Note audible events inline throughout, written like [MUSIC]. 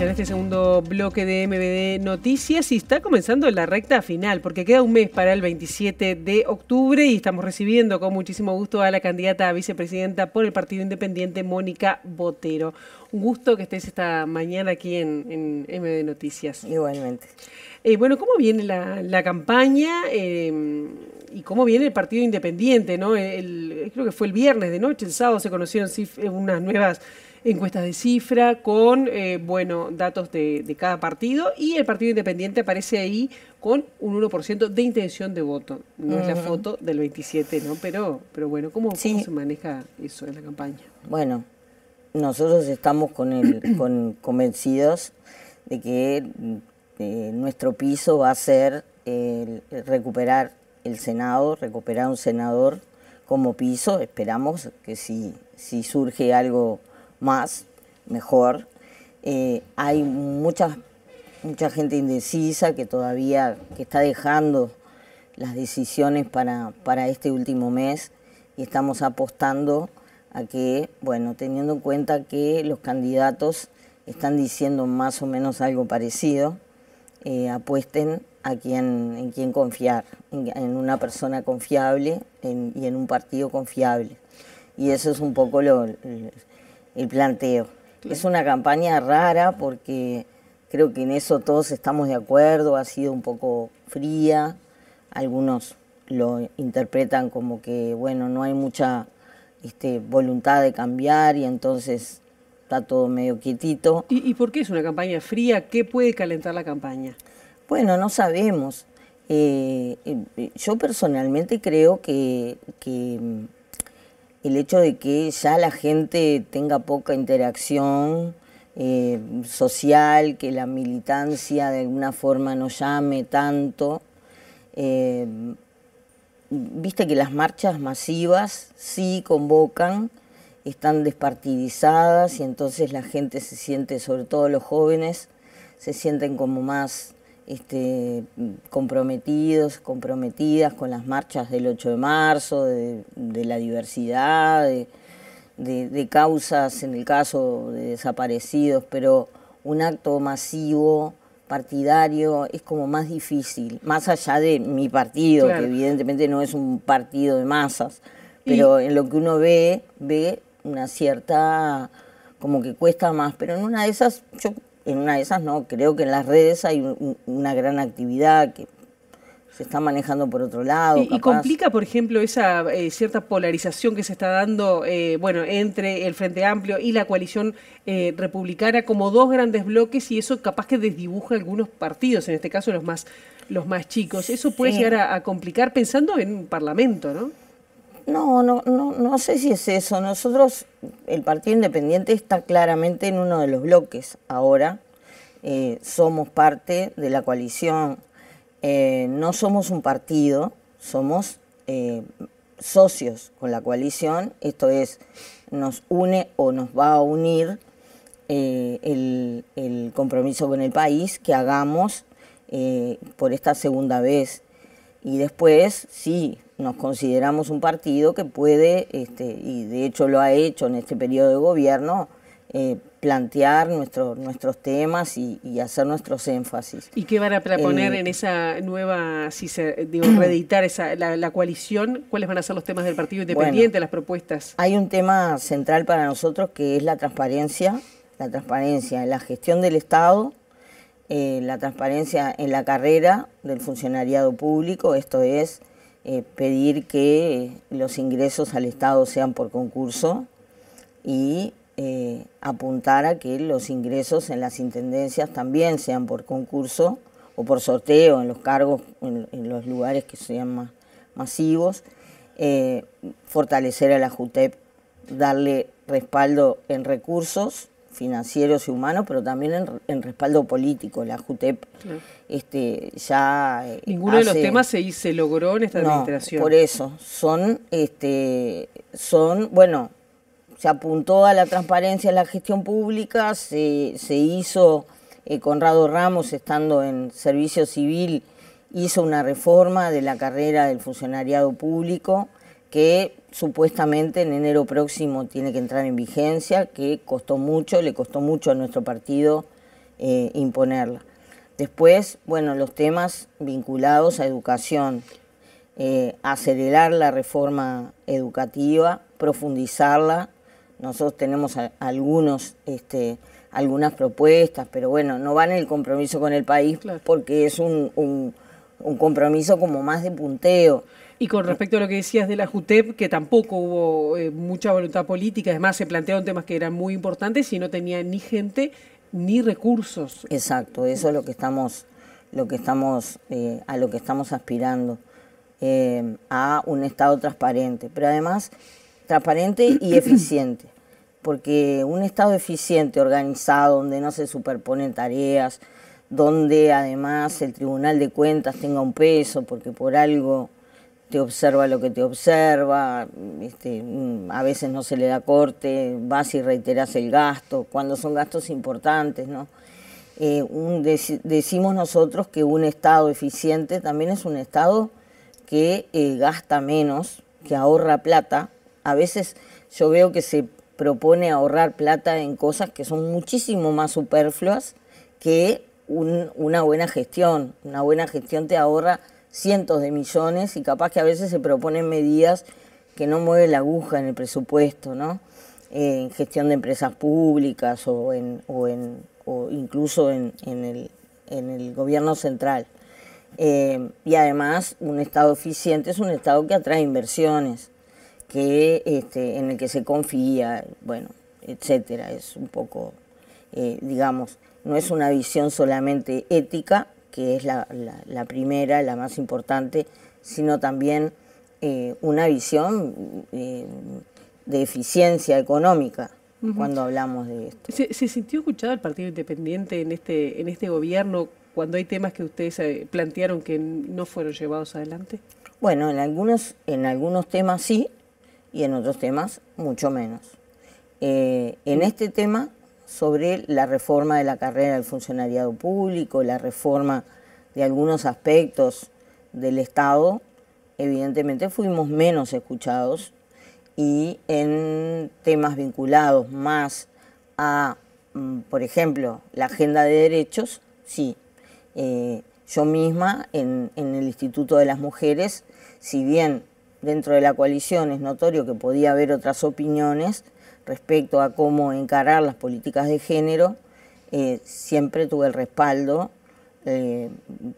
en este segundo bloque de MBD Noticias y está comenzando la recta final, porque queda un mes para el 27 de octubre y estamos recibiendo con muchísimo gusto a la candidata a vicepresidenta por el Partido Independiente, Mónica Botero. Un gusto que estés esta mañana aquí en, MBD Noticias. Igualmente. Eh, bueno, ¿cómo viene la, campaña em, y cómo viene el Partido Independiente? ¿no? creo que fue el viernes de noche, el sábado se conocieron eh, unas nuevas encuestas de cifra con, eh, bueno, datos de, cada partido y el Partido Independiente aparece ahí con un 1% de intención de voto. No es la foto del 27, ¿no? Pero, pero bueno, ¿cómo, se maneja eso en la campaña? Bueno, nosotros estamos con el, [CLEARS THROAT] con, convencidos de que eh, nuestro piso va a ser recuperar el Senado, recuperar un senador como piso. Esperamos que si, si surge algo más, mejor. Eh, hay mucha, mucha gente indecisa que todavía que está dejando las decisiones para, para este último mes y estamos apostando a que, bueno, teniendo en cuenta que los candidatos están diciendo más o menos algo parecido, eh, apuesten a quien, en quién confiar, en, una persona confiable y en un partido confiable. Y eso es un poco lo, el planteo. Es una campaña rara porque creo que en eso todos estamos de acuerdo, ha sido un poco fría, algunos lo interpretan como que, bueno, no hay mucha este, voluntad de cambiar y entonces está todo medio quietito. ¿Y, por qué es una campaña fría? ¿Qué puede calentar la campaña? Bueno, no sabemos. Eh, eh, yo personalmente creo que el hecho de que ya la gente tenga poca interacción eh, social, que la militancia de alguna forma no llame tanto. Eh, viste que las marchas masivas sí convocan, están despartidizadas y entonces la gente se siente, sobre todo los jóvenes, se sienten como más este, comprometidos, comprometidas con las marchas del 8 de marzo, de, la diversidad, de, causas, en el caso de desaparecidos, pero un acto masivo, partidario, es como más difícil, más allá de mi partido, que evidentemente no es un partido de masas, pero en lo que uno ve, ve una cierta como que cuesta más, pero en una de esas yo en una de esas no, creo que en las redes hay una gran actividad que se está manejando por otro lado. Y, complica, por ejemplo, esa eh, cierta polarización que se está dando eh, bueno, entre el Frente Amplio y la coalición eh, republicana como dos grandes bloques y eso capaz que desdibuja algunos partidos, en este caso los más, los más chicos. Eso puede llegar a, a complicar pensando en un parlamento, ¿no? No, no, no, no sé si es eso. Nosotros, el Partido Independiente está claramente en uno de los bloques ahora. Eh, somos parte de la coalición. Eh, no somos un partido, somos eh, socios con la coalición. Esto es, nos une o nos va a unir el, compromiso con el país que hagamos por esta segunda vez y después, sí, nos consideramos un partido que puede, este, y de hecho lo ha hecho en este periodo de gobierno, eh, plantear nuestros temas y, hacer nuestros énfasis. ¿Y qué van a proponer eh, en esa nueva, si se, digo, reeditar esa, la, coalición? ¿Cuáles van a ser los temas del Partido Independiente, las propuestas? Hay un tema central para nosotros que es la transparencia, la transparencia en la gestión del Estado, eh, la transparencia en la carrera del funcionariado público, esto es eh, pedir que los ingresos al Estado sean por concurso y eh, apuntar a que los ingresos en las intendencias también sean por concurso o por sorteo en los cargos, en, en los lugares que sean más masivos, fortalecer a la JUTEP, darle respaldo en recursos financieros y humanos, pero también en, respaldo político. La JUTEP este, ya... Eh, Ninguno de los temas se, logró en esta administración. Por eso, son, este, son, bueno, se apuntó a la transparencia en la gestión pública, se, hizo, eh, Conrado Ramos, estando en servicio civil, hizo una reforma de la carrera del funcionariado público que supuestamente en enero próximo tiene que entrar en vigencia, que costó mucho, le costó mucho a nuestro partido eh, imponerla. Después, bueno, los temas vinculados a educación, eh, acelerar la reforma educativa, profundizarla. Nosotros tenemos algunos, este, algunas propuestas, pero bueno, no van en el compromiso con el país porque es un, un compromiso como más de punteo. Y con respecto a lo que decías de la JUTEP, que tampoco hubo eh, mucha voluntad política, además se plantearon temas que eran muy importantes y no tenía ni gente ni recursos. Exacto, eso es lo que estamos, lo que estamos, eh, a lo que estamos aspirando, eh, a un Estado transparente, pero además transparente y eficiente, porque un Estado eficiente, organizado, donde no se superponen tareas, donde además el Tribunal de Cuentas tenga un peso, porque por algo te observa lo que te observa, este, mm, a veces no se le da corte, vas y reiteras el gasto, cuando son gastos importantes, ¿no? Eh, decimos nosotros que un Estado eficiente también es un Estado que eh, gasta menos, que ahorra plata. A veces yo veo que se propone ahorrar plata en cosas que son muchísimo más superfluas que una buena gestión. Una buena gestión te ahorra cientos de millones y capaz que a veces se proponen medidas que no mueven la aguja en el presupuesto, ¿no? en gestión de empresas públicas o, en, o, en, o incluso en, en, el, en el gobierno central. Eh, y además, un Estado eficiente es un Estado que atrae inversiones, que, este, en el que se confía, bueno, etcétera. Es un poco, eh, digamos, no es una visión solamente ética, que es la, la, primera, la más importante, sino también eh, una visión eh, de eficiencia económica cuando hablamos de esto. ¿Se, sintió escuchado el Partido Independiente en este, en este gobierno cuando hay temas que ustedes eh, plantearon que no fueron llevados adelante? Bueno, en algunos, en algunos temas sí y en otros temas mucho menos. en este tema sobre la reforma de la carrera del funcionariado público, la reforma de algunos aspectos del Estado, evidentemente fuimos menos escuchados y en temas vinculados más a, mm, por ejemplo, la agenda de derechos, sí. Eh, yo misma en el Instituto de las Mujeres, si bien dentro de la coalición es notorio que podía haber otras opiniones, respecto a cómo encarar las políticas de género, eh, siempre tuve el respaldo eh,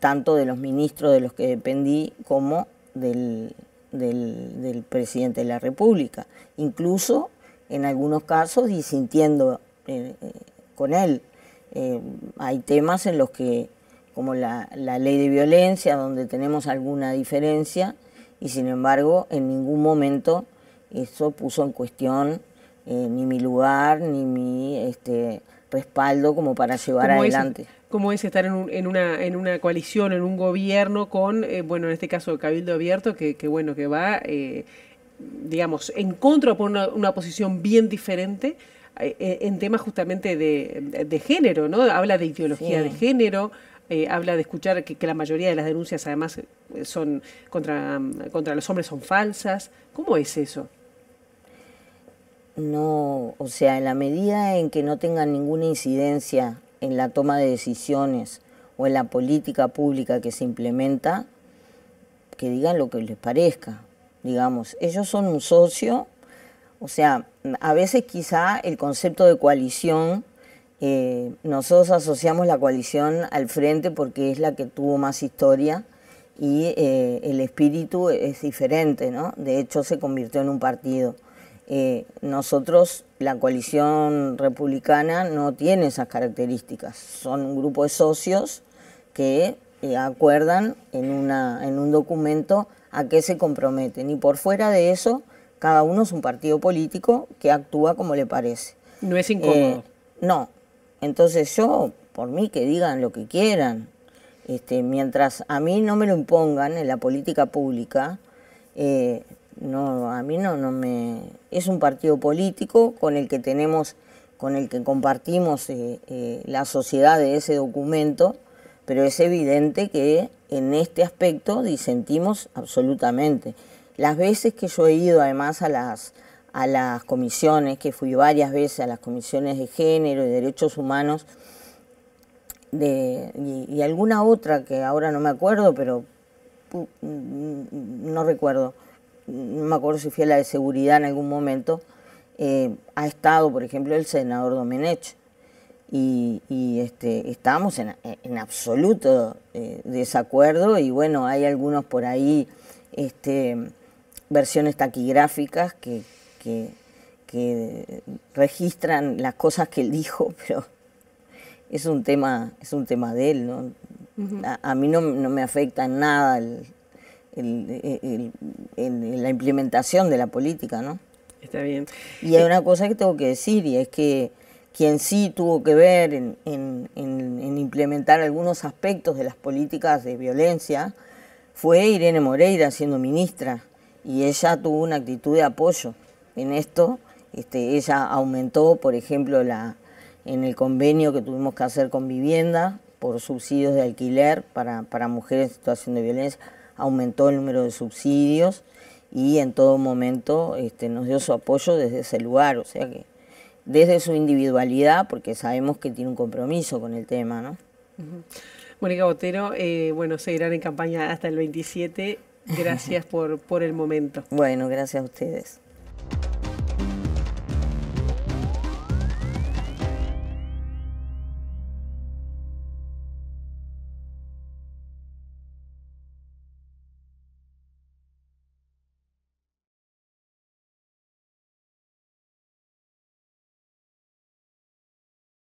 tanto de los ministros de los que dependí como del, presidente de la República, incluso en algunos casos disintiendo eh, con él. hay temas en los que, como la, la ley de violencia, donde tenemos alguna diferencia, y sin embargo en ningún momento eso puso en cuestión eh, ni mi lugar, ni mi este, respaldo como para llevar adelante. ¿Cómo es estar en, una, en una coalición, en un gobierno con, eh, bueno, en este caso Cabildo Abierto, que, bueno, que va, eh, digamos, en contra por una, posición bien diferente? en temas justamente de, género, ¿no? Habla de ideología de género, habla de escuchar que, la mayoría de las denuncias además son contra, contra los hombres son falsas. ¿Cómo es eso? no, o sea, en la medida en que no tengan ninguna incidencia en la toma de decisiones o en la política pública que se implementa, que digan lo que les parezca, digamos. Ellos son un socio, o sea, a veces quizá el concepto de coalición, eh, nosotros asociamos la coalición al frente porque es la que tuvo más historia y eh, el espíritu es diferente, ¿no? De hecho se convirtió en un partido. Eh, nosotros, la coalición republicana, no tiene esas características. Son un grupo de socios que eh, acuerdan en, una, en un documento a qué se comprometen. Y por fuera de eso, cada uno es un partido político que actúa como le parece. No es incómodo. Eh, no. Entonces yo, por mí, que digan lo que quieran. Este, mientras a mí no me lo impongan en la política pública, eh, no, a mí no, no me. Es un partido político con el que tenemos, con el que compartimos eh, eh, la sociedad de ese documento, pero es evidente que en este aspecto disentimos absolutamente. Las veces que yo he ido además a las, a las comisiones, que fui varias veces a las comisiones de género y derechos humanos, y alguna otra que ahora no me acuerdo, pero no recuerdo no me acuerdo si fui a la de seguridad en algún momento, eh, ha estado, por ejemplo, el senador Domenech. Y, este, estábamos en, absoluto eh, desacuerdo y bueno, hay algunos por ahí, este, versiones taquigráficas que, registran las cosas que él dijo, [LAUGHS] pero es un tema, es un tema de él, ¿no? a, mí no, me afecta nada el, en la implementación de la política, ¿no? Está bien. Y hay una cosa que tengo que decir, y es que quien sí tuvo que ver en, implementar algunos aspectos de las políticas de violencia fue Irene Moreira siendo ministra, y ella tuvo una actitud de apoyo en esto. Este, ella aumentó, por ejemplo, la, en el convenio que tuvimos que hacer con vivienda por subsidios de alquiler para mujeres en situación de violencia aumentó el número de subsidios y en todo momento este, nos dio su apoyo desde ese lugar, o sea que desde su individualidad, porque sabemos que tiene un compromiso con el tema, ¿no? Mónica Botero, eh, bueno, seguirán en campaña hasta el 27. Gracias [LAUGHS] por, por el momento. Bueno, gracias a ustedes.